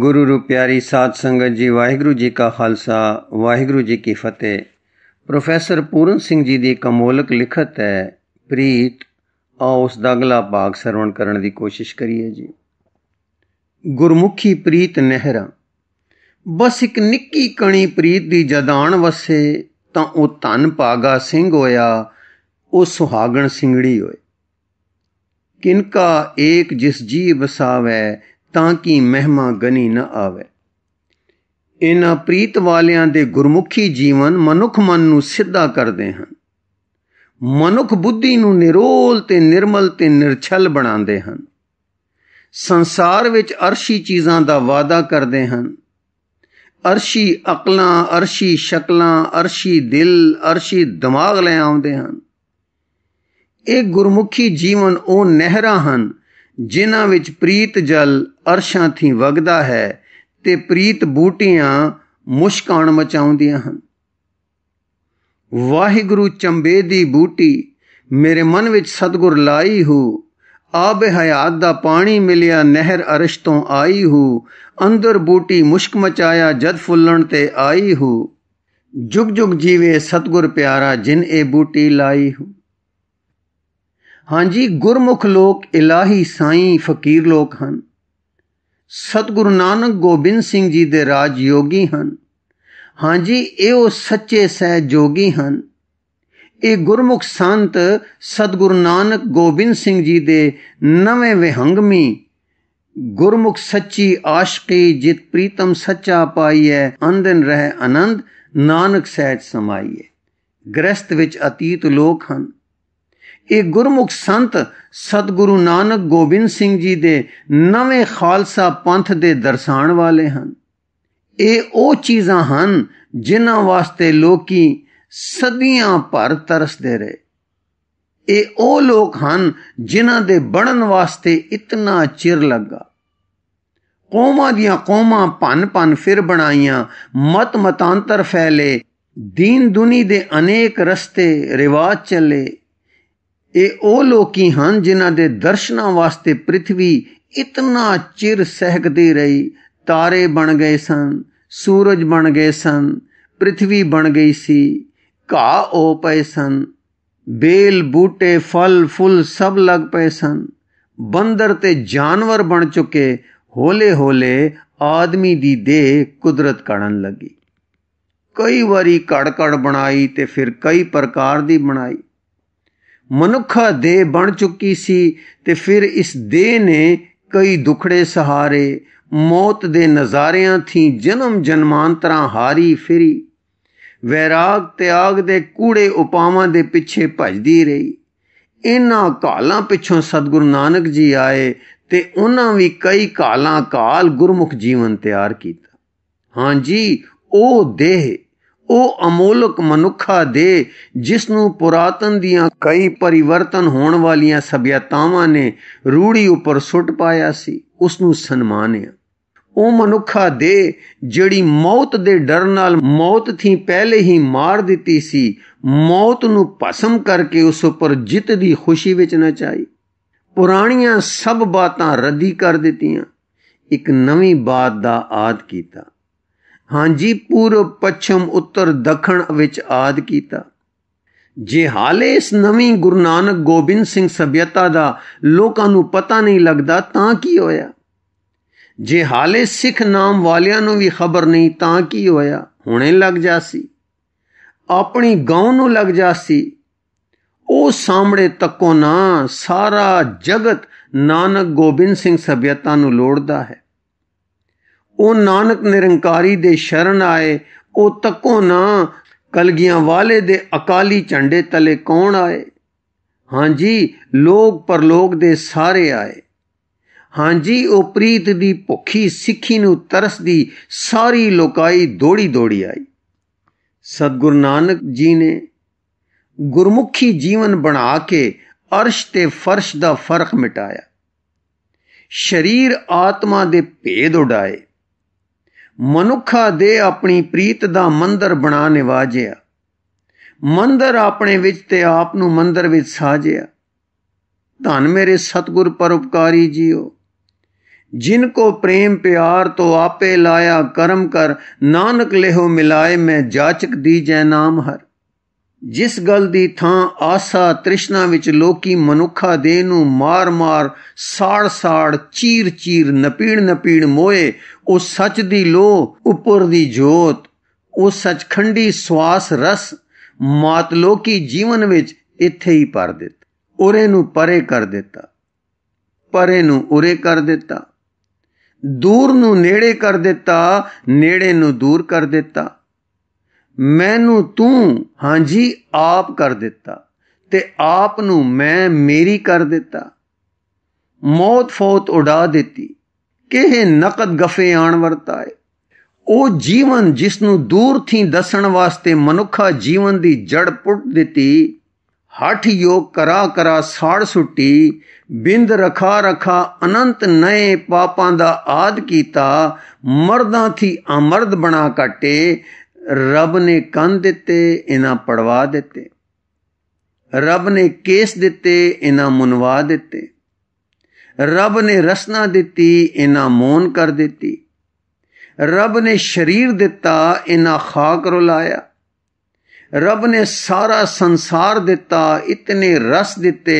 ਗੁਰੂ ਰੂ ਪਿਆਰੀ ਸਾਧ ਸੰਗਤ ਜੀ ਵਾਹਿਗੁਰੂ ਜੀ ਕਾ ਖਾਲਸਾ ਵਾਹਿਗੁਰੂ ਜੀ ਕੀ ਫਤਿਹ ਪ੍ਰੋਫੈਸਰ ਪੂਰਨ ਸਿੰਘ ਜੀ ਦੀ ਕਮੋਲਕ ਲਿਖਤ ਹੈ ਪ੍ਰੀਤ ਆ ਉਸ ਦਾ ਅਗਲਾ ਭਾਗ ਸਰਵਣ ਕਰਨ ਦੀ ਕੋਸ਼ਿਸ਼ ਕਰੀਏ ਜੀ ਗੁਰਮੁਖੀ ਪ੍ਰੀਤ ਨਹਿਰਾ ਬਸ ਇੱਕ ਨਿੱਕੀ ਕਣੀ ਪ੍ਰੀਤ ਦੀ ਜਦਾਨ ਵਸੇ ਤਾਂ ਉਹ ਧਨ ਪਾਗਾ ਸਿੰਘ ਹੋਇਆ ਉਹ ਸੁਹਾਗਣ ਸਿੰਘੜੀ ਹੋਏ ਕਿਨਕਾ ਏਕ ਜਿਸ ਜੀਵ ਸਾਵੈ ਤਾਂ ਕਿ ਮਹਿਮਾ ਗਨੀ ਨਾ ਆਵੇ ਇਹਨਾਂ ਪ੍ਰੀਤ ਵਾਲਿਆਂ ਦੇ ਗੁਰਮੁਖੀ ਜੀਵਨ ਮਨੁੱਖ ਮਨ ਨੂੰ ਸਿੱਧਾ ਕਰਦੇ ਹਨ ਮਨੁੱਖ ਬੁੱਧੀ ਨੂੰ ਨਿਰੋਲ ਤੇ ਨਿਰਮਲ ਤੇ ਨਿਰਛਲ ਬਣਾਉਂਦੇ ਹਨ ਸੰਸਾਰ ਵਿੱਚ ਅਰਸ਼ੀ ਚੀਜ਼ਾਂ ਦਾ ਵਾਅਦਾ ਕਰਦੇ ਹਨ ਅਰਸ਼ੀ ਅਕਲਾਂ ਅਰਸ਼ੀ ਸ਼ਕਲਾਂ ਅਰਸ਼ੀ ਦਿਲ ਅਰਸ਼ੀ ਦਿਮਾਗ ਲੈ ਆਉਂਦੇ ਹਨ ਇਹ ਗੁਰਮੁਖੀ ਜੀਵਨ ਉਹ ਨਹਿਰਾਂ ਹਨ ਜਿਨ੍ਹਾਂ ਵਿੱਚ ਪ੍ਰੀਤ ਜਲ ਅਰਸ਼ਾਂ ਥੀ ਵਗਦਾ ਹੈ ਤੇ ਪ੍ਰੀਤ ਬੂਟੀਆਂ ਮੁਸ਼ਕਾਂ ਮਚਾਉਂਦੀਆਂ ਹਨ ਵਾਹਿਗੁਰੂ ਚੰਬੇ ਦੀ ਬੂਟੀ ਮੇਰੇ ਮਨ ਵਿੱਚ ਸਤਗੁਰ ਲਾਈ ਹੂ ਆਬ ਹਯਾਤ ਦਾ ਪਾਣੀ ਮਿਲਿਆ ਨਹਿਰ ਅਰਸ਼ ਤੋਂ ਆਈ ਹੂ ਅੰਦਰ ਬੂਟੀ ਮੁਸ਼ਕ ਮਚਾਇਆ ਜਦ ਫੁੱਲਣ ਤੇ ਆਈ ਹੂ ਜੁਗ ਜੁਗ ਜੀਵੇ ਸਤਗੁਰ ਪਿਆਰਾ ਜਿਨ ਇਹ ਬੂਟੀ ਲਾਈ ਹੂ ਹਾਂਜੀ ਗੁਰਮੁਖ ਲੋਕ ਇਲਾਹੀ ਸਾਈਂ ਫਕੀਰ ਲੋਕ ਹਨ ਸਤਿਗੁਰੂ ਨਾਨਕ ਗੋਬਿੰਦ ਸਿੰਘ ਜੀ ਦੇ ਰਾਜ ਯੋਗੀ ਹਨ ਹਾਂਜੀ ਇਹ ਉਹ ਸੱਚੇ ਸਹਿ ਜੋਗੀ ਹਨ ਇਹ ਗੁਰਮੁਖ ਸੰਤ ਸਤਿਗੁਰੂ ਨਾਨਕ ਗੋਬਿੰਦ ਸਿੰਘ ਜੀ ਦੇ ਨਵੇਂ ਵਿਹੰਗਮੀ ਗੁਰਮੁਖ ਸੱਚੀ ਆਸ਼ਕੀ ਜਿਤ ਪ੍ਰੀਤਮ ਸੱਚਾ ਪਾਈਐ ਅੰਦਨ ਰਹਿ ਆਨੰਦ ਨਾਨਕ ਸਹਿਜ ਸਮਾਈਐ ਗ੍ਰਸਥ ਵਿੱਚ ਅਤੀਤ ਲੋਕ ਹਨ ਇਹ ਗੁਰਮੁਖ ਸੰਤ ਸਤਿਗੁਰੂ ਨਾਨਕ ਗੋਬਿੰਦ ਸਿੰਘ ਜੀ ਦੇ ਨਵੇਂ ਖਾਲਸਾ ਪੰਥ ਦੇ ਦਰਸਾਣ ਵਾਲੇ ਹਨ ਇਹ ਉਹ ਚੀਜ਼ਾਂ ਹਨ ਜਿਨ੍ਹਾਂ ਵਾਸਤੇ ਲੋਕੀ ਸਦੀਆਂ ਭਰ ਤਰਸਦੇ ਰਹੇ ਇਹ ਉਹ ਲੋਕ ਹਨ ਜਿਨ੍ਹਾਂ ਦੇ ਬਣਨ ਵਾਸਤੇ ਇਤਨਾ ਚਿਰ ਲੱਗਾ ਕੌਮਾਂ ਦੀਆਂ ਕੌਮਾਂ ਪਨ ਪਨ ਫਿਰ ਬਣਾਈਆਂ ਮਤ ਮਤਾਂਤਰ ਫੈਲੇ ਦੀਨ ਦੁਨੀ ਦੇ ਅਨੇਕ ਰਸਤੇ ਰਿਵਾਜ ਚੱਲੇ ਇਹ ਉਹ ਲੋਕੀ ਹਨ ਜਿਨ੍ਹਾਂ ਦੇ ਦਰਸ਼ਨਾਂ ਵਾਸਤੇ ਪ੍ਰithvi ਇਤਨਾ ਚਿਰ ਸਹਿਗਦੀ ਰਹੀ ਤਾਰੇ ਬਣ ਗਏ ਸਨ ਸੂਰਜ ਬਣ ਗਏ ਸਨ ਪ੍ਰithvi ਬਣ ਗਈ ਸੀ ਘਾ ਉਹ ਪਏ ਸਨ ਬੇਲ ਬੂਟੇ ਫਲ ਫੁੱਲ ਸਭ ਲੱਗ ਪਏ ਸਨ ਬੰਦਰ ਤੇ ਜਾਨਵਰ ਬਣ ਚੁੱਕੇ ਹੌਲੇ ਹੌਲੇ ਆਦਮੀ ਦੀ ਦੇਹ ਕੁਦਰਤ ਕਰਨ ਲੱਗੀ ਕਈ ਵਾਰੀ ਕੜਕੜ ਬਣਾਈ ਤੇ ਫਿਰ ਕਈ ਪ੍ਰਕਾਰ ਦੀ ਬਣਾਈ ਮਨੁੱਖ ਦੇ ਬਣ ਚੁੱਕੀ ਸੀ ਤੇ ਫਿਰ ਇਸ ਦੇ ਨੇ ਕਈ ਦੁਖੜੇ ਸਹਾਰੇ ਮੌਤ ਦੇ ਨਜ਼ਾਰਿਆਂ ਥੀ ਜਨਮ ਜਨਮਾਂਤਰਾ ਹਾਰੀ ਫਿਰੀ ਵੈਰਾਗ ਤਿਆਗ ਦੇ ਕੂੜੇ ਉਪਾਵਾਂ ਦੇ ਪਿੱਛੇ ਭਜਦੀ ਰਹੀ ਇਹਨਾਂ ਕਾਲਾਂ ਪਿੱਛੋਂ ਸਤਿਗੁਰੂ ਨਾਨਕ ਜੀ ਆਏ ਤੇ ਉਹਨਾਂ ਵੀ ਕਈ ਕਾਲਾਂ ਕਾਲ ਗੁਰਮੁਖ ਜੀਵਨ ਤਿਆਰ ਕੀਤਾ ਹਾਂਜੀ ਉਹ ਦੇਹ ਉਹ ਅਮੋਲਕ ਮਨੁੱਖਾ ਦੇ ਜਿਸ ਨੂੰ ਪੁਰਾਤਨ ਦੀਆਂ ਕਈ ਪਰਿਵਰਤਨ ਹੋਣ ਵਾਲੀਆਂ ਸਭਿਆਤਾਵਾਂ ਨੇ ਰੂੜੀ ਉੱਪਰ ਸੁੱਟ ਪਾਇਆ ਸੀ ਉਸ ਨੂੰ ਸਨਮਾਨਿਆ ਉਹ ਮਨੁੱਖਾ ਦੇ ਜਿਹੜੀ ਮੌਤ ਦੇ ਡਰ ਨਾਲ ਮੌਤ ਥੀ ਪਹਿਲੇ ਹੀ ਮਾਰ ਦਿੱਤੀ ਸੀ ਮੌਤ ਨੂੰ ਭਸਮ ਕਰਕੇ ਉਸ ਉੱਪਰ ਜਿੱਤ ਦੀ ਖੁਸ਼ੀ ਵਿੱਚ ਨਚਾਈ ਪੁਰਾਣੀਆਂ ਸਭ ਬਾਤਾਂ ਰੱਦੀ ਕਰ ਦਿੱਤੀਆਂ ਇੱਕ ਨਵੀਂ ਬਾਤ ਦਾ ਆਦ ਕੀਤਾ ਹਾਂਜੀ ਪੂਰਬ ਪੱਛਮ ਉੱਤਰ ਦੱਖਣ ਵਿੱਚ ਆਦ ਕੀਤਾ ਜੇ ਹਾਲੇ ਇਸ ਨਵੀਂ ਗੁਰੂ ਨਾਨਕ ਗੋਬਿੰਦ ਸਿੰਘ ਸਭਿਅਤਾ ਦਾ ਲੋਕਾਂ ਨੂੰ ਪਤਾ ਨਹੀਂ ਲੱਗਦਾ ਤਾਂ ਕੀ ਹੋਇਆ ਜੇ ਹਾਲੇ ਸਿੱਖ ਨਾਮ ਵਾਲਿਆਂ ਨੂੰ ਵੀ ਖਬਰ ਨਹੀਂ ਤਾਂ ਕੀ ਹੋਇਆ ਹੁਣੇ ਲੱਗ ਜਾਸੀ ਆਪਣੀ ਗਾਉਂ ਨੂੰ ਲੱਗ ਜਾਸੀ ਉਹ ਸਾਹਮਣੇ ਤੱਕੋ ਨਾ ਸਾਰਾ ਜਗਤ ਨਾਨਕ ਗੋਬਿੰਦ ਸਿੰਘ ਸਭਿਅਤਾ ਨੂੰ ਲੋੜਦਾ ਹੈ ਉਹ ਨਾਨਕ ਨਿਰੰਕਾਰੀ ਦੇ ਸ਼ਰਨ ਆਏ ਉਹ ਤੱਕੋ ਨਾ ਕਲਗੀਆਂ ਵਾਲੇ ਦੇ ਅਕਾਲੀ ਝੰਡੇ ਤਲੇ ਕੌਣ ਆਏ ਹਾਂਜੀ ਲੋਕ ਪਰਲੋਕ ਦੇ ਸਾਰੇ ਆਏ ਹਾਂਜੀ ਉਹ ਪ੍ਰੀਤ ਦੀ ਭੁੱਖੀ ਸਿੱਖੀ ਨੂੰ ਤਰਸਦੀ ਸਾਰੀ ਲੋਕਾਈ ਦੋੜੀ ਦੋੜੀ ਆਈ ਸਤਗੁਰ ਨਾਨਕ ਜੀ ਨੇ ਗੁਰਮੁਖੀ ਜੀਵਨ ਬਣਾ ਕੇ ਅਰਸ਼ ਤੇ ਫਰਸ਼ ਦਾ ਫਰਕ ਮਿਟਾਇਆ ਸਰੀਰ ਆਤਮਾ ਦੇ ਭੇਦ ਉਡਾਏ ਮਨੁੱਖਾ ਦੇ ਆਪਣੀ ਪ੍ਰੀਤ ਦਾ ਮੰਦਰ ਬਣਾ ਨਿਵਾਜਿਆ ਮੰਦਰ ਆਪਣੇ ਵਿੱਚ ਤੇ ਆਪ ਨੂੰ ਮੰਦਰ ਵਿੱਚ ਸਾਜਿਆ ਧੰਨ ਮੇਰੇ ਸਤਗੁਰ ਪਰਉਪਕਾਰੀ ਜੀਓ ਜਿਨ ਕੋ ਪ੍ਰੇਮ ਪਿਆਰ ਤੋ ਆਪੇ ਲਾਇਆ ਕਰਮ ਕਰ ਨਾਨਕ ਲੇਹੋ ਮਿਲਾਏ ਮੈਂ ਜਾਚਕ ਦੀ ਜੈ ਨਾਮ ਹਰ ਜਿਸ ਗੱਲ ਦੀ ਥਾਂ ਆਸਾ ਤ੍ਰਿਸ਼ਨਾ ਵਿੱਚ ਲੋਕੀ ਮਨੁੱਖਾ ਦੇ ਨੂੰ ਮਾਰ-ਮਾਰ ਸਾੜ-ਸਾੜ ਚੀਰ-ਚੀਰ ਨਪੀੜ-ਨਪੀੜ ਮੋਏ ਉਹ ਸੱਚ ਦੀ ਲੋ ਉਪਰ ਦੀ ਜੋਤ ਉਹ ਸਚਖੰਡੀ ਸਵਾਸ ਰਸ ਮਾਤ ਲੋਕੀ ਜੀਵਨ ਵਿੱਚ ਇੱਥੇ ਹੀ ਪਰ ਦਿੱਤ ਉਰੇ ਨੂੰ ਪਰੇ ਕਰ ਦਿੱਤਾ ਪਰੇ ਨੂੰ ਉਰੇ ਕਰ ਦਿੱਤਾ ਦੂਰ ਨੂੰ ਨੇੜੇ ਕਰ ਦਿੱਤਾ ਨੇੜੇ ਨੂੰ ਦੂਰ ਕਰ ਦਿੱਤਾ ਮੈਨੂੰ ਤੂੰ ਹਾਂਜੀ ਆਪ ਕਰ ਦਿੱਤਾ ਤੇ ਆਪ ਨੂੰ ਮੈਂ ਮੇਰੀ ਕਰ ਦਿੱਤਾ ਮੌਤ ਫੌਤ ਉਡਾ ਦਿੱਤੀ ਕਿਹ ਨਕਦ ਗਫੇ ਆਣ ਵਰਤਾਏ ਉਹ ਜੀਵਨ ਜਿਸ ਨੂੰ ਦੂਰ ਥੀ ਦੱਸਣ ਵਾਸਤੇ ਮਨੁੱਖਾ ਜੀਵਨ ਦੀ ਜੜ ਪੁੱਟ ਦਿੱਤੀ ਹੱਠ ਯੋਗ ਕਰਾ ਕਰਾ ਸਾੜ ਸੁੱਟੀ ਬਿੰਦ ਰਖਾ ਰਖਾ ਅਨੰਤ ਨਏ ਪਾਪਾਂ ਦਾ ਆਦ ਕੀਤਾ ਮਰਦਾਂ ਥੀ ਅਮਰਦ ਬਣਾ ਕਟੇ ਰੱਬ ਨੇ ਕੰਨ ਦਿੱਤੇ ਇਹਨਾਂ ਪੜਵਾ ਦਿੱਤੇ ਰੱਬ ਨੇ ਕੇਸ ਦਿੱਤੇ ਇਹਨਾਂ ਮੁਨਵਾ ਦਿੱਤੇ ਰੱਬ ਨੇ ਰਸਨਾ ਦਿੱਤੀ ਇਹਨਾਂ ਮੋਨ ਕਰ ਦਿੱਤੀ ਰੱਬ ਨੇ ਸਰੀਰ ਦਿੱਤਾ ਇਹਨਾਂ ਖਾਕ ਰੁਲਾਇਆ ਰੱਬ ਨੇ ਸਾਰਾ ਸੰਸਾਰ ਦਿੱਤਾ ਇਤਨੇ ਰਸ ਦਿੱਤੇ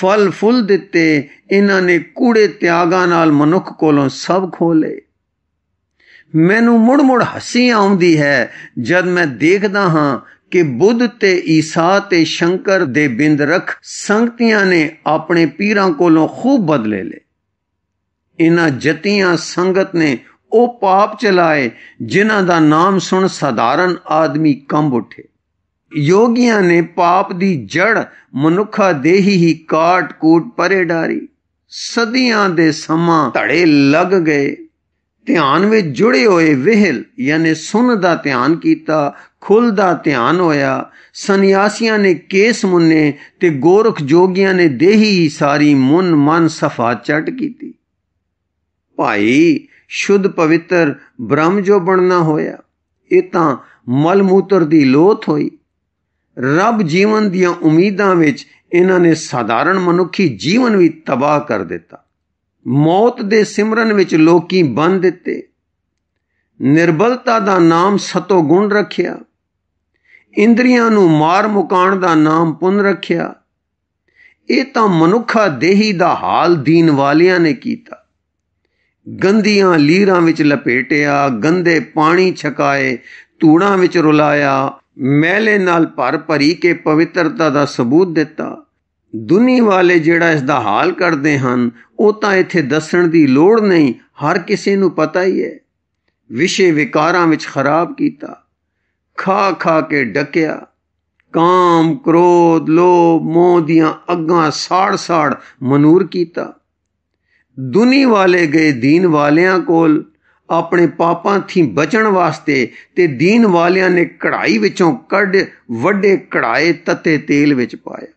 ਫਲ ਫੁੱਲ ਦਿੱਤੇ ਇਹਨਾਂ ਨੇ ਕੂੜੇ ਤਿਆਗਾ ਨਾਲ ਮਨੁੱਖ ਕੋਲੋਂ ਸਭ ਖੋਲੇ ਮੈਨੂੰ ਮੁੜ ਮੁੜ ਹੱਸੀ ਆਉਂਦੀ ਹੈ ਜਦ ਮੈਂ ਦੇਖਦਾ ਹਾਂ ਕਿ ਬੁੱਧ ਤੇ ਈਸਾ ਤੇ ਸ਼ੰਕਰ ਦੇ ਬਿੰਦ ਰਖ ਸੰਗਤੀਆਂ ਨੇ ਆਪਣੇ ਪੀਰਾਂ ਕੋਲੋਂ ਖੂਬ ਬਦਲੇ ਲਏ ਇਹਨਾਂ ਜਤੀਆਂ ਸੰਗਤ ਨੇ ਉਹ ਪਾਪ ਚਲਾਏ ਜਿਨ੍ਹਾਂ ਦਾ ਨਾਮ ਸੁਣ ਸਧਾਰਨ ਆਦਮੀ ਕੰਬ ਉਠੇ ਯੋਗੀਆਂ ਨੇ ਪਾਪ ਦੀ ਜੜ ਮਨੁੱਖਾ ਦੇਹੀ ਹੀ ਕਾਟ ਕੂਟ ਪਰੇ ਡਾਰੀ ਸਦੀਆਂ ਦੇ ਸਮਾਂ ਧੜੇ ਲੱਗ ਗਏ ਧਿਆਨ ਵਿੱਚ ਜੁੜੇ ਹੋਏ ਵਿਹਲ ਯਾਨੀ ਸੁਨ ਦਾ ਧਿਆਨ ਕੀਤਾ ਖੁੱਲ ਦਾ ਧਿਆਨ ਹੋਇਆ ਸੰਨਿਆਸੀਆਂ ਨੇ ਕੇਸ ਮੁੰਨੇ ਤੇ ਗੋਰਖ ਜੋਗੀਆਂ ਨੇ ਦੇਹੀ ਸਾਰੀ ਮਨ ਮਨ ਸਫਾ ਚਟ ਕੀਤੀ ਭਾਈ ਸ਼ੁੱਧ ਪਵਿੱਤਰ ਬ੍ਰਹਮ ਜੋ ਬਣਨਾ ਹੋਇਆ ਇਹ ਤਾਂ ਮਲ ਮੂਤਰ ਦੀ ਲੋਥ ਹੋਈ ਰੱਬ ਜੀਵਨ ਦੀਆਂ ਉਮੀਦਾਂ ਵਿੱਚ ਇਹਨਾਂ ਨੇ ਸਾਧਾਰਨ ਮਨੁੱਖੀ ਜੀਵਨ ਵੀ ਤਬਾਹ ਕਰ ਦਿੱਤਾ ਮੌਤ ਦੇ ਸਿਮਰਨ ਵਿੱਚ ਲੋਕੀ ਬੰਨ ਦਿੱਤੇ ਨਿਰਬਲਤਾ ਦਾ ਨਾਮ ਸਤੋ ਗੁਣ ਰੱਖਿਆ ਇੰਦਰੀਆਂ ਨੂੰ ਮਾਰ ਮੁਕਾਣ ਦਾ ਨਾਮ ਪੁੰਨ ਰੱਖਿਆ ਇਹ ਤਾਂ ਮਨੁੱਖਾ ਦੇਹੀ ਦਾ ਹਾਲ ਦੀਨ ਵਾਲਿਆਂ ਨੇ ਕੀਤਾ ਗੰਦੀਆਂ ਲੀਰਾਂ ਵਿੱਚ ਲਪੇਟਿਆ ਗੰਦੇ ਪਾਣੀ ਛਕਾਏ ਧੂੜਾਂ ਵਿੱਚ ਰੁਲਾਇਆ ਮੈਲੇ ਨਾਲ ਭਰ ਭਰੀ ਕੇ ਪਵਿੱਤਰਤਾ ਦਾ ਸਬੂਤ ਦਿੱਤਾ ਦੁਨੀ ਵਾਲੇ ਜਿਹੜਾ ਇਸ ਦਾ ਹਾਲ ਕਰਦੇ ਹਨ ਉਹ ਤਾਂ ਇੱਥੇ ਦੱਸਣ ਦੀ ਲੋੜ ਨਹੀਂ ਹਰ ਕਿਸੇ ਨੂੰ ਪਤਾ ਹੀ ਹੈ ਵਿਸ਼ੇ ਵਿਕਾਰਾਂ ਵਿੱਚ ਖਰਾਬ ਕੀਤਾ ਖਾ ਖਾ ਕੇ ਡਕਿਆ ਕਾਮ ਕ੍ਰੋਧ ਲੋਭ ਮੋਹ ਦੀਆਂ ਅੱਗਾਂ ਸਾੜ ਸਾੜ ਮਨੂਰ ਕੀਤਾ ਦੁਨੀ ਵਾਲੇ ਗਏ ਦੀਨ ਵਾਲਿਆਂ ਕੋਲ ਆਪਣੇ ਪਾਪਾਂ ਥੀ ਬਚਣ ਵਾਸਤੇ ਤੇ ਦੀਨ ਵਾਲਿਆਂ ਨੇ ਕੜਾਈ ਵਿੱਚੋਂ ਕੱਢ ਵੱਡੇ ਕੜਾਏ ਤਤੇ ਤੇਲ ਵਿੱਚ ਪਾਇਆ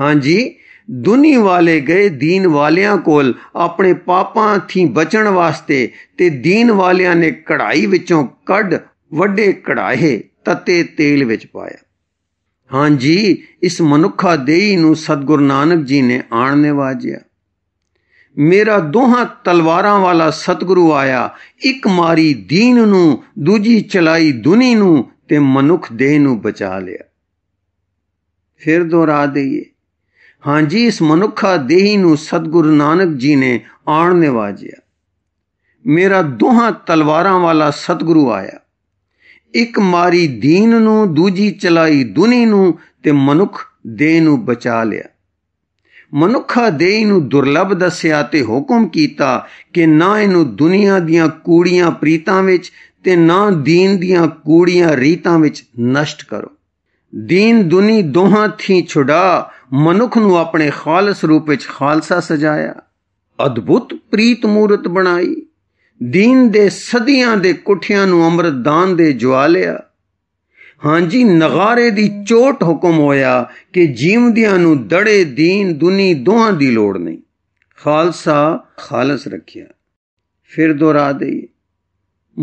ਹਾਂਜੀ ਦੁਨੀ ਵਾਲੇ ਗਏ ਦੀਨ ਵਾਲਿਆਂ ਕੋਲ ਆਪਣੇ ਪਾਪਾਂ ਥੀ ਬਚਣ ਵਾਸਤੇ ਤੇ ਦੀਨ ਵਾਲਿਆਂ ਨੇ ਕੜਾਈ ਵਿੱਚੋਂ ਕੱਢ ਵੱਡੇ ਕੜਾਹੇ ਤਤੇ ਤੇਲ ਵਿੱਚ ਪਾਇਆ ਹਾਂਜੀ ਇਸ ਮਨੁੱਖਾ ਦੇਹੀ ਨੂੰ ਸਤਗੁਰੂ ਨਾਨਕ ਜੀ ਨੇ ਆਣ ਨਿਵਾਜਿਆ ਮੇਰਾ ਦੋਹਾਂ ਤਲਵਾਰਾਂ ਵਾਲਾ ਸਤਗੁਰੂ ਆਇਆ ਇੱਕ ਮਾਰੀ ਦੀਨ ਨੂੰ ਦੂਜੀ ਚਲਾਈ ਦੁਨੀ ਨੂੰ ਤੇ ਮਨੁੱਖ ਦੇਹ ਨੂੰ ਬਚਾ ਲਿਆ ਫਿਰ ਦੁਹਰਾ ਦਈਏ ਹਾਂਜੀ ਇਸ ਮਨੁੱਖਾ ਦੇਹੀ ਨੂੰ ਸਤਗੁਰੂ ਨਾਨਕ ਜੀ ਨੇ ਆਣ ਨਿਵਾਜਿਆ ਮੇਰਾ ਦੋਹਾਂ ਤਲਵਾਰਾਂ ਵਾਲਾ ਸਤਗੁਰੂ ਆਇਆ ਇੱਕ ਮਾਰੀ ਦੀਨ ਨੂੰ ਦੂਜੀ ਚਲਾਈ ਦੁਨੀ ਨੂੰ ਤੇ ਮਨੁੱਖ ਦੇਹ ਨੂੰ ਬਚਾ ਲਿਆ ਮਨੁੱਖਾ ਦੇਹੀ ਨੂੰ ਦੁਰਲਭ ਦੱਸਿਆ ਤੇ ਹੁਕਮ ਕੀਤਾ ਕਿ ਨਾ ਇਹਨੂੰ ਦੁਨੀਆ ਦੀਆਂ ਕੂੜੀਆਂ ਪ੍ਰੀਤਾਂ ਵਿੱਚ ਤੇ ਨਾ ਦੀਨ ਦੀਆਂ ਕੂੜੀਆਂ ਰੀਤਾਂ ਵਿੱਚ ਨਸ਼ਟ ਕਰੋ ਦੀਨ ਦੁਨੀ ਦੋਹਾਂ ਥੀ ਛੁਡਾ ਮਨੁੱਖ ਨੂੰ ਆਪਣੇ ਖਾਲਸ ਰੂਪ ਵਿੱਚ ਖਾਲਸਾ ਸਜਾਇਆ ਅਦਭੁਤ ਪ੍ਰੀਤ ਮੂਰਤ ਬਣਾਈ ਦੀਨ ਦੇ ਸਦੀਆਂ ਦੇ ਕੁੱਠਿਆਂ ਨੂੰ ਅੰਮ੍ਰਿਤਦਾਨ ਦੇ ਜਵਾਲਿਆ ਹਾਂਜੀ ਨਗਾਰੇ ਦੀ ਚੋਟ ਹੁਕਮ ਹੋਇਆ ਕਿ ਜੀਵਦਿਆਂ ਨੂੰ ਦੜੇ ਦੀਨ ਦੁਨੀ ਦੋਹਾਂ ਦੀ ਲੋੜ ਨਹੀਂ ਖਾਲਸਾ ਖਾਲਸ ਰੱਖਿਆ ਫਿਰ ਦੁਰਾ ਦੇ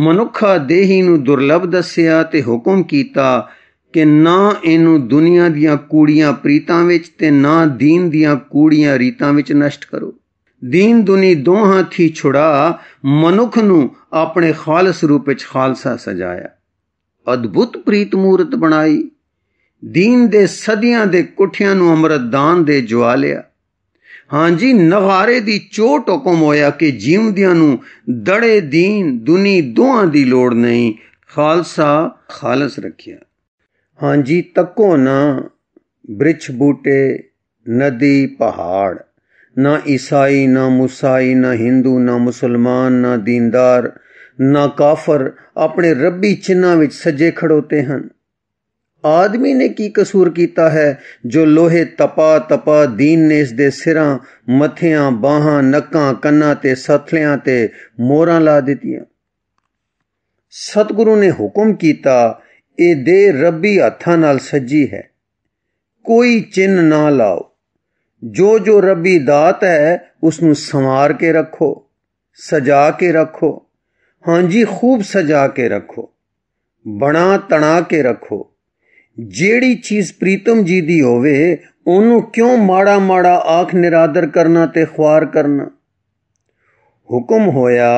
ਮਨੁੱਖਾ ਦੇਹੀ ਨੂੰ ਦੁਰਲਭ ਦੱਸਿਆ ਤੇ ਹੁਕਮ ਕੀਤਾ ਕਿ ਨਾ ਇਹਨੂੰ ਦੁਨੀਆ ਦੀਆਂ ਕੂੜੀਆਂ ਪ੍ਰੀਤਾਂ ਵਿੱਚ ਤੇ ਨਾ ਦੀਨ ਦੀਆਂ ਕੂੜੀਆਂ ਰੀਤਾਂ ਵਿੱਚ ਨਸ਼ਟ ਕਰੋ ਦੀਨ ਦੁਨੀ ਦੋਹਾਂ ਥੀ ਛੁੜਾ ਮਨੁੱਖ ਨੂੰ ਆਪਣੇ ਖਾਲਸ ਰੂਪ ਵਿੱਚ ਖਾਲਸਾ ਸਜਾਇਆ ਅਦਭੁਤ ਪ੍ਰੀਤ ਮੂਰਤ ਬਣਾਈ ਦੀਨ ਦੇ ਸਦੀਆਂ ਦੇ ਕੁੱਠਿਆਂ ਨੂੰ ਅਮਰਦਾਨ ਦੇ ਜਵਾਲਿਆ ਹਾਂਜੀ ਨਗਾਰੇ ਦੀ ਚੋਟ ਹੁਕਮ ਹੋਇਆ ਕਿ ਜੀਵਦਿਆਂ ਨੂੰ ਦੜੇ ਦੀਨ ਦੁਨੀ ਦੋਹਾਂ ਦੀ ਲੋੜ ਨਹੀਂ ਖਾਲਸਾ ਖਾਲਸ ਰੱਖਿਆ ਹਾਂਜੀ ਤੱਕੋ ਨਾ ਬ੍ਰਿਛ ਬੂਟੇ ਨਦੀ ਪਹਾੜ ਨਾ ਈਸਾਈ ਨਾ ਮੁਸਾਈ ਨਾ ਹਿੰਦੂ ਨਾ ਮੁਸਲਮਾਨ ਨਾ ਦੀਨਦਾਰ ਨਾ ਕਾਫਰ ਆਪਣੇ ਰੱਬੀ ਚਿੰਨਾ ਵਿੱਚ ਸਜੇ ਖੜੋਤੇ ਹਨ ਆਦਮੀ ਨੇ ਕੀ ਕਸੂਰ ਕੀਤਾ ਹੈ ਜੋ ਲੋਹੇ ਤਪਾ ਤਪਾ ਦੀਨ ਨੇ ਇਸ ਦੇ ਸਿਰਾਂ ਮੱਥਿਆਂ ਬਾਹਾਂ ਨੱਕਾਂ ਕੰਨਾਂ ਤੇ ਸਥਲਿਆਂ ਤੇ ਮੋਹਰਾਂ ਲਾ ਦਿੱਤੀਆਂ ਸਤਿਗੁਰੂ ਨੇ ਹੁਕਮ ਕੀਤਾ ਇਹ ਦੇ ਰੱਬੀ ਹੱਥਾਂ ਨਾਲ ਸੱਜੀ ਹੈ ਕੋਈ ਚਿੰਨ ਨਾ ਲਾਓ ਜੋ ਜੋ ਰੱਬੀ ਦਾਤ ਹੈ ਉਸ ਨੂੰ ਸੰਵਾਰ ਕੇ ਰੱਖੋ ਸਜਾ ਕੇ ਰੱਖੋ ਹਾਂਜੀ ਖੂਬ ਸਜਾ ਕੇ ਰੱਖੋ ਬਣਾ ਤਣਾ ਕੇ ਰੱਖੋ ਜਿਹੜੀ ਚੀਜ਼ ਪ੍ਰੀਤਮ ਜੀ ਦੀ ਹੋਵੇ ਉਹਨੂੰ ਕਿਉਂ ਮਾੜਾ ਮਾੜਾ ਆਖ ਨਿਰਾਦਰ ਕਰਨਾ ਤੇ ਖੁਆਰ ਕਰਨਾ ਹੁਕਮ ਹੋਇਆ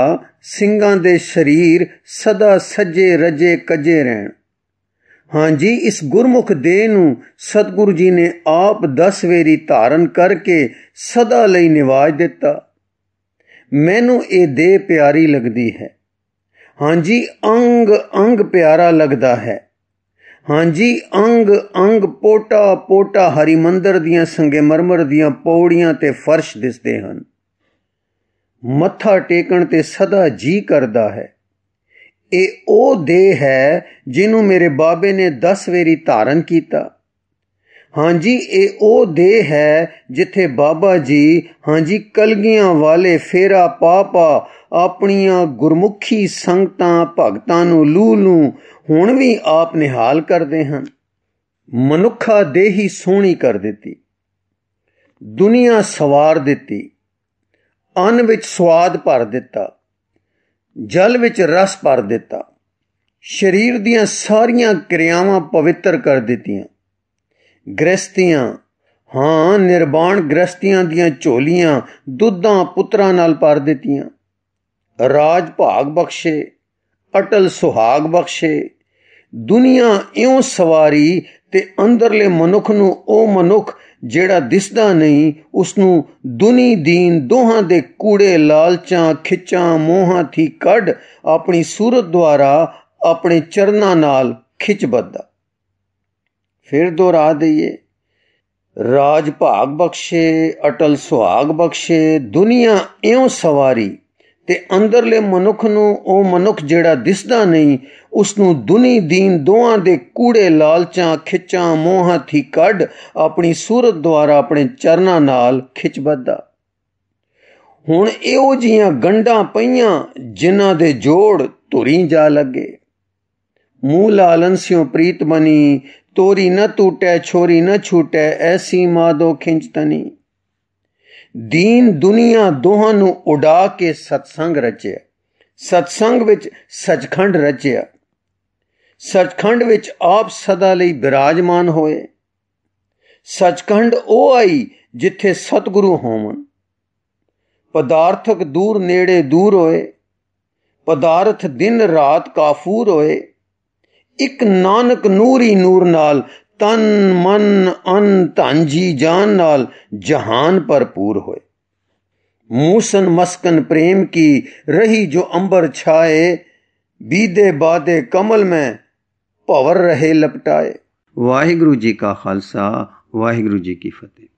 ਸਿੰਘਾਂ ਦੇ ਸਰੀਰ ਸਦਾ ਸਜੇ ਰਜੇ ਕਜੇ ਰਹਿਣ ਹਾਂਜੀ ਇਸ ਗੁਰਮੁਖ ਦੇ ਨੂੰ ਸਤਿਗੁਰੂ ਜੀ ਨੇ ਆਪ 10 ਵੇਰੀ ਧਾਰਨ ਕਰਕੇ ਸਦਾ ਲਈ ਨਿਵਾਜ ਦਿੱਤਾ ਮੈਨੂੰ ਇਹ ਦੇ ਪਿਆਰੀ ਲੱਗਦੀ ਹੈ ਹਾਂਜੀ ਅੰਗ ਅੰਗ ਪਿਆਰਾ ਲੱਗਦਾ ਹੈ ਹਾਂਜੀ ਅੰਗ ਅੰਗ ਪੋਟਾ ਪੋਟਾ ਹਰੀ ਮੰਦਰ ਦੀਆਂ ਸੰਗੇ ਮਰਮਰ ਦੀਆਂ ਪੌੜੀਆਂ ਤੇ ਫਰਸ਼ ਦਿਸਦੇ ਹਨ ਮੱਥਾ ਟੇਕਣ ਤੇ ਸਦਾ ਜੀ ਕਰਦਾ ਹੈ ਇਹ ਉਹ ਦੇਹ ਹੈ ਜਿਹਨੂੰ ਮੇਰੇ ਬਾਬੇ ਨੇ 10 ਵੇਰੀ ਧਾਰਨ ਕੀਤਾ ਹਾਂਜੀ ਇਹ ਉਹ ਦੇਹ ਹੈ ਜਿੱਥੇ ਬਾਬਾ ਜੀ ਹਾਂਜੀ ਕਲਗੀਆਂ ਵਾਲੇ ਫੇਰਾ ਪਾਪਾ ਆਪਣੀਆਂ ਗੁਰਮੁਖੀ ਸੰਗਤਾਂ ਭਗਤਾਂ ਨੂੰ ਲੂ ਲੂ ਹੁਣ ਵੀ ਆਪ ਨਿਹਾਲ ਕਰਦੇ ਹਨ ਮਨੁੱਖਾ ਦੇਹੀ ਸੋਹਣੀ ਕਰ ਦਿੱਤੀ ਦੁਨੀਆ ਸਵਾਰ ਦਿੱਤੀ ਅਨ ਵਿੱਚ ਸਵਾਦ ਭਰ ਦਿੱਤਾ ਜਲ ਵਿੱਚ ਰਸ ਭਰ ਦਿੱਤਾ ਸਰੀਰ ਦੀਆਂ ਸਾਰੀਆਂ ਕਿਰਿਆਵਾਂ ਪਵਿੱਤਰ ਕਰ ਦਿੱਤੀਆਂ ਗ੍ਰਸਤੀਆਂ ਹਾਂ ਨਿਰਵਾਣ ਗ੍ਰਸਤੀਆਂ ਦੀਆਂ ਝੋਲੀਆਂ ਦੁੱਧਾਂ ਪੁੱਤਰਾਂ ਨਾਲ ਭਰ ਦਿੱਤੀਆਂ ਰਾਜ ਭਾਗ ਬਖਸ਼ੇ ਅਟਲ ਸੁਹਾਗ ਬਖਸ਼ੇ ਦੁਨੀਆ ਇਉਂ ਸਵਾਰੀ ਤੇ ਅੰਦਰਲੇ ਮਨੁੱਖ ਨੂੰ ਉਹ ਮਨੁੱਖ ਜਿਹੜਾ ਦਿਸਦਾ ਨਹੀਂ ਉਸ ਨੂੰ ਦੁਨੀ ਦੀਨ ਦੋਹਾਂ ਦੇ ਕੂੜੇ ਲਾਲਚਾਂ ਖਿੱਚਾਂ ਮੋਹਾਂ ਥੀ ਕੱਢ ਆਪਣੀ ਸੂਰਤ ਦੁਆਰਾ ਆਪਣੇ ਚਰਨਾਂ ਨਾਲ ਖਿੱਚ ਬੱਦਾ ਫਿਰ ਦੁਹਰਾ ਦਈਏ ਰਾਜ ਭਾਗ ਬਖਸ਼ੇ ਅਟਲ ਸੁਹਾਗ ਬਖਸ਼ੇ ਦੁਨੀਆ ਇਉਂ ਸਵਾਰੀ ਤੇ ਅੰਦਰਲੇ ਮਨੁੱਖ ਨੂੰ ਉਹ ਮਨੁੱਖ ਜਿਹੜਾ ਦਿਸਦਾ ਨਹੀਂ ਉਸ ਨੂੰ ਦੁਨੀ ਦੀਨ ਦੋਹਾਂ ਦੇ ਕੂੜੇ ਲਾਲਚਾਂ ਖਿੱਚਾਂ ਮੋਹਾਂ ਥੀ ਕੱਢ ਆਪਣੀ ਸੂਰਤ ਦੁਆਰਾ ਆਪਣੇ ਚਰਨਾਂ ਨਾਲ ਖਿੱਚ ਬੱਧਾ ਹੁਣ ਇਹੋ ਜੀਆਂ ਗੰਡਾਂ ਪਈਆਂ ਜਿਨ੍ਹਾਂ ਦੇ ਜੋੜ ਧੁਰੀ ਜਾ ਲੱਗੇ ਮੂਲ ਲਾਲਨ ਸਿਓ ਪ੍ਰੀਤ ਬਣੀ ਤੋਰੀ ਨਾ ਟੂਟੇ ਛੋਰੀ ਨਾ ਛੂਟੇ ਐਸੀ ਮਾਦੋ ਖਿੰਚਤਨੀ ਦੀਨ ਦੁਨੀਆ ਦੋਹਾਂ ਨੂੰ ਉਡਾ ਕੇ ਸਤਸੰਗ ਰਚਿਆ ਸਤਸੰਗ ਵਿੱਚ ਸਚਖੰਡ ਰਚਿਆ ਸਚਖੰਡ ਵਿੱਚ ਆਪ ਸਦਾ ਲਈ ਬਿਰਾਜਮਾਨ ਹੋਏ ਸਚਖੰਡ ਉਹ ਆਈ ਜਿੱਥੇ ਸਤਿਗੁਰੂ ਹੋਵਨ ਪਦਾਰਥਕ ਦੂਰ ਨੇੜੇ ਦੂਰ ਹੋਏ ਪਦਾਰਥ ਦਿਨ ਰਾਤ ਕਾਫੂਰ ਹੋਏ ਇੱਕ ਨਾਨਕ ਨੂਰੀ ਨੂਰ ਨਾਲ तन मन ਅਨ ਧਨ ਜੀ ਜਾਨ ਨਾਲ ਜਹਾਨ ਭਰਪੂਰ ਹੋਏ मूसन मस्कन प्रेम की रही जो अंबर छाए बीदे बादे कमल में पवर रहे लपटाए वाहिगुरु जी का खालसा वाहिगुरु जी की फतेह